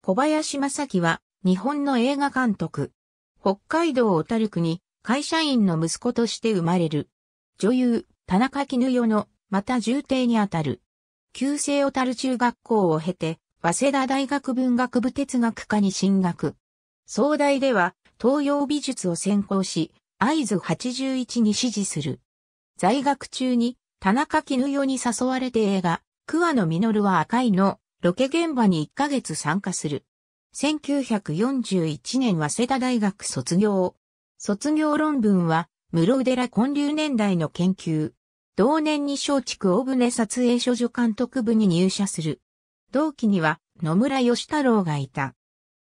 小林正樹は日本の映画監督。北海道小樽区に会社員の息子として生まれる。女優、田中絹代のまた重邸にあたる。旧制小樽中学校を経て、早稲田大学文学部哲学科に進学。総大では東洋美術を専攻し、合図81に支持する。在学中に田中絹代に誘われて映画、桑野実は赤いのロケ現場に1ヶ月参加する。1941年早稲田大学卒業。卒業論文は、室寺建立年代の研究。同年に松竹大船撮影所助監督部に入社する。同期には野村義太郎がいた。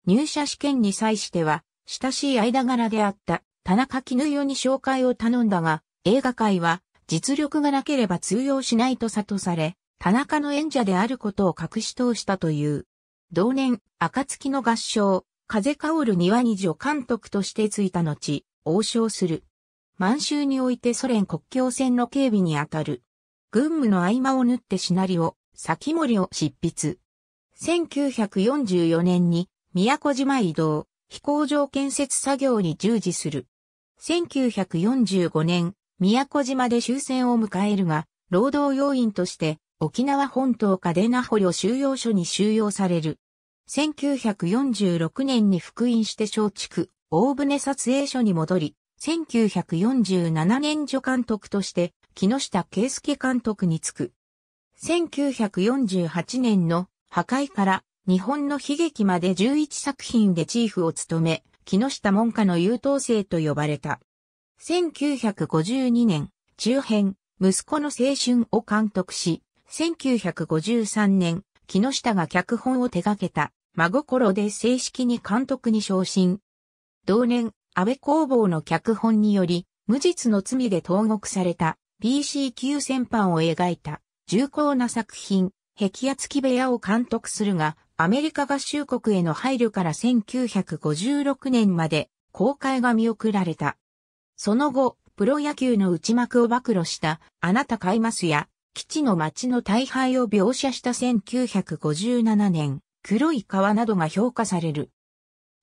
入社試験に際しては、親しい間柄であった田中絹代に紹介を頼んだが、映画界は実力がなければ通用しないと悟され、田中の演者であることを隠し通したという。同年、暁の合唱、風薫る庭に助監督としてついた後、王将する。満州においてソ連国境線の警備にあたる。軍務の合間を縫ってシナリオ、先森を執筆。1944年に、宮古島移動、飛行場建設作業に従事する。1945年、宮古島で終戦を迎えるが、労働要員として沖縄本島カデナ捕虜収容所に収容される。1946年に復員して松竹、大船撮影所に戻り、1947年助監督として、木下圭介監督に就く。1948年の破壊から日本の悲劇まで11作品でチーフを務め、木下門下の優等生と呼ばれた。1952年、中編、息子の青春を監督し、1953年、木下が脚本を手掛けた、真心で正式に監督に昇進。同年、安倍工房の脚本により、無実の罪で投獄された BC 級戦犯を描いた重厚な作品、壁屋付き部屋を監督するが、アメリカ合衆国への配慮から1956年まで公開が見送られた。その後、プロ野球の内幕を暴露した、あなた買いますや、基地の町の大敗を描写した1957年、黒い川などが評価される。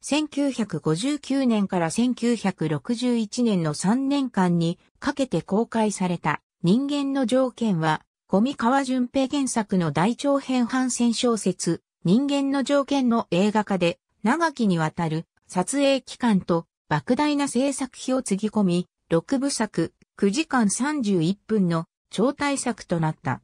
1959年から1961年の3年間にかけて公開された人間の条件は、小見川淳平原作の大長編反戦小説、人間の条件の映画化で、長きにわたる撮影期間と莫大な制作費をつぎ込み、6部作、9時間31分の超大作となった。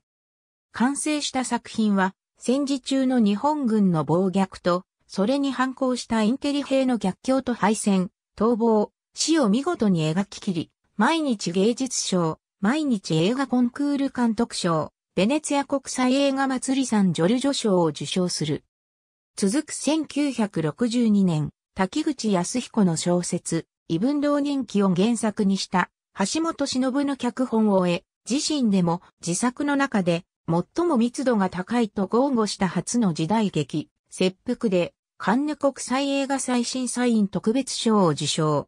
完成した作品は、戦時中の日本軍の暴虐と、それに反抗したインテリ兵の逆境と敗戦、逃亡、死を見事に描ききり、毎日芸術賞、毎日映画コンクール監督賞、ベネツィア国際映画祭りさんジョルジョ賞を受賞する。続く1962年、滝口康彦の小説、異文同人記を原作にした、橋本忍の脚本を終え、自身でも自作の中で最も密度が高いと豪語した初の時代劇、切腹で、カンヌ国際映画最新査員特別賞を受賞。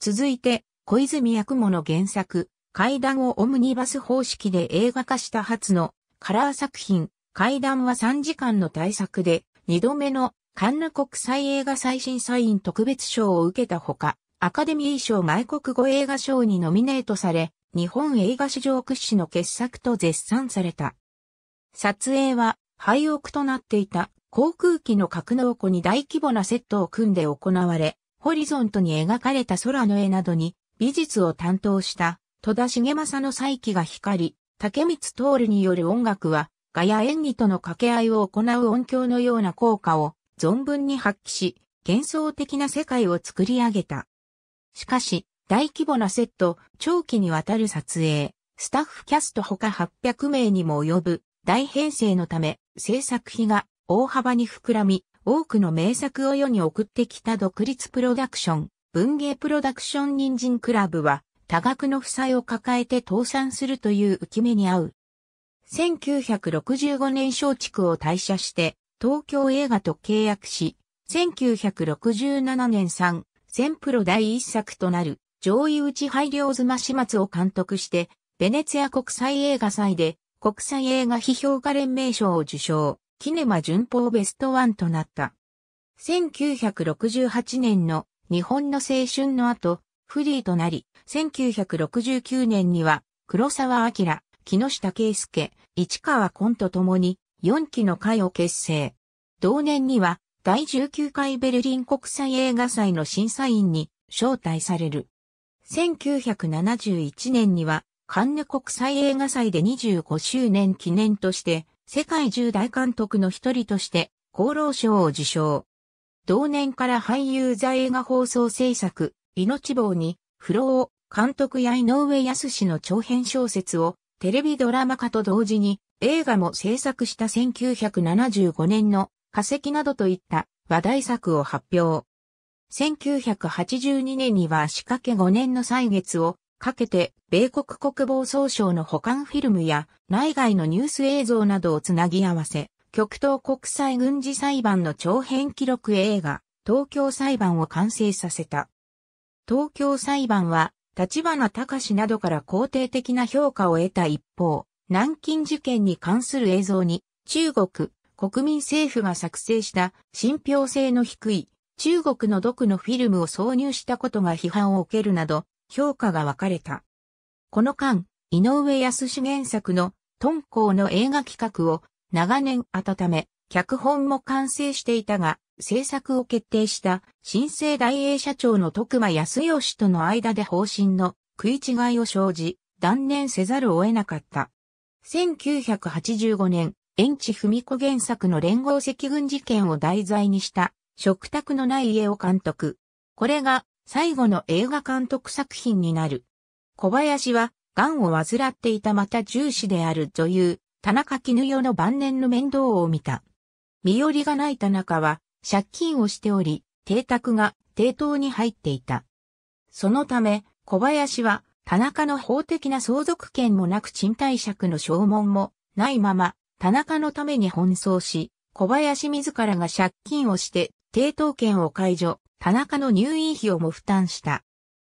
続いて、小泉役もの原作、階段をオムニバス方式で映画化した初のカラー作品、階段は3時間の大作で、2度目のカンヌ国際映画最新査員特別賞を受けたほか、アカデミー賞外国語映画賞にノミネートされ、日本映画史上屈指の傑作と絶賛された。撮影は廃屋となっていた航空機の格納庫に大規模なセットを組んで行われ、ホリゾントに描かれた空の絵などに美術を担当した戸田茂正の再起が光り、竹光徹による音楽は、画や演技との掛け合いを行う音響のような効果を存分に発揮し、幻想的な世界を作り上げた。しかし、大規模なセット、長期にわたる撮影、スタッフキャストほか800名にも及ぶ大編成のため制作費が大幅に膨らみ、多くの名作を世に送ってきた独立プロダクション、文芸プロダクション人参クラブは多額の負債を抱えて倒産するという浮き目に遭う。1965年地区を退社して東京映画と契約し、1967年3、全プロ第一作となる上位内配慮妻始末を監督して、ベネツィア国際映画祭で国際映画批評家連盟賞を受賞、キネマ旬報ベストワンとなった。1968年の日本の青春の後、フリーとなり、1969年には黒沢明、木下圭介、市川紺と共に4期の会を結成。同年には第19回ベルリン国際映画祭の審査員に招待される。1971年には、カンヌ国際映画祭で25周年記念として、世界10大監督の一人として、厚労省を受賞。同年から俳優座映画放送制作、命棒に、不老、監督や井上康の長編小説を、テレビドラマ化と同時に、映画も制作した1975年の、化石などといった話題作を発表。1982年には仕掛け5年の歳月をかけて米国国防総省の保管フィルムや内外のニュース映像などをつなぎ合わせ、極東国際軍事裁判の長編記録映画、東京裁判を完成させた。東京裁判は、立花隆などから肯定的な評価を得た一方、南京事件に関する映像に、中国、国民政府が作成した信憑性の低い中国の毒のフィルムを挿入したことが批判を受けるなど、評価が分かれた。この間、井上康原作の、敦煌の映画企画を長年温め、脚本も完成していたが、制作を決定した新生大英社長の徳間康義との間で方針の食い違いを生じ、断念せざるを得なかった。1985年、延地文子原作の連合赤軍事件を題材にした食卓のない家を監督。これが最後の映画監督作品になる。小林は、癌を患っていたまた重視である女優、田中絹代の晩年の面倒を見た。身寄りがない田中は、借金をしており、邸宅が邸当に入っていた。そのため、小林は、田中の法的な相続権もなく賃貸借の証文もないまま、田中のために奔走し、小林自らが借金をして抵当権を解除、田中の入院費をも負担した。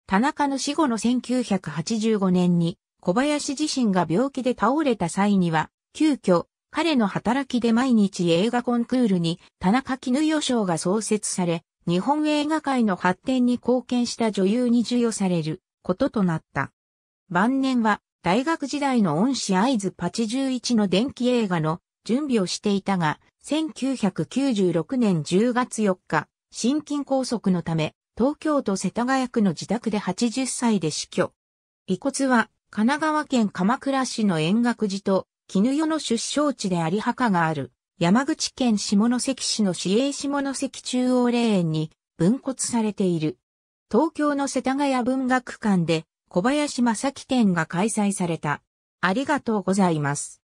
田中の死後の1985年に、小林自身が病気で倒れた際には、急遽、彼の働きで毎日映画コンクールに田中絹代賞が創設され、日本映画界の発展に貢献した女優に授与されることとなった。晩年は大学時代の恩師合図81の電気映画の準備をしていたが、1996年10月4日、心筋梗塞のため、東京都世田谷区の自宅で80歳で死去。遺骨は、神奈川県鎌倉市の円覚寺と、絹代の出生地であり墓がある、山口県下関市の市営下関中央霊園に分骨されている。東京の世田谷文学館で小林正樹展が開催された。ありがとうございます。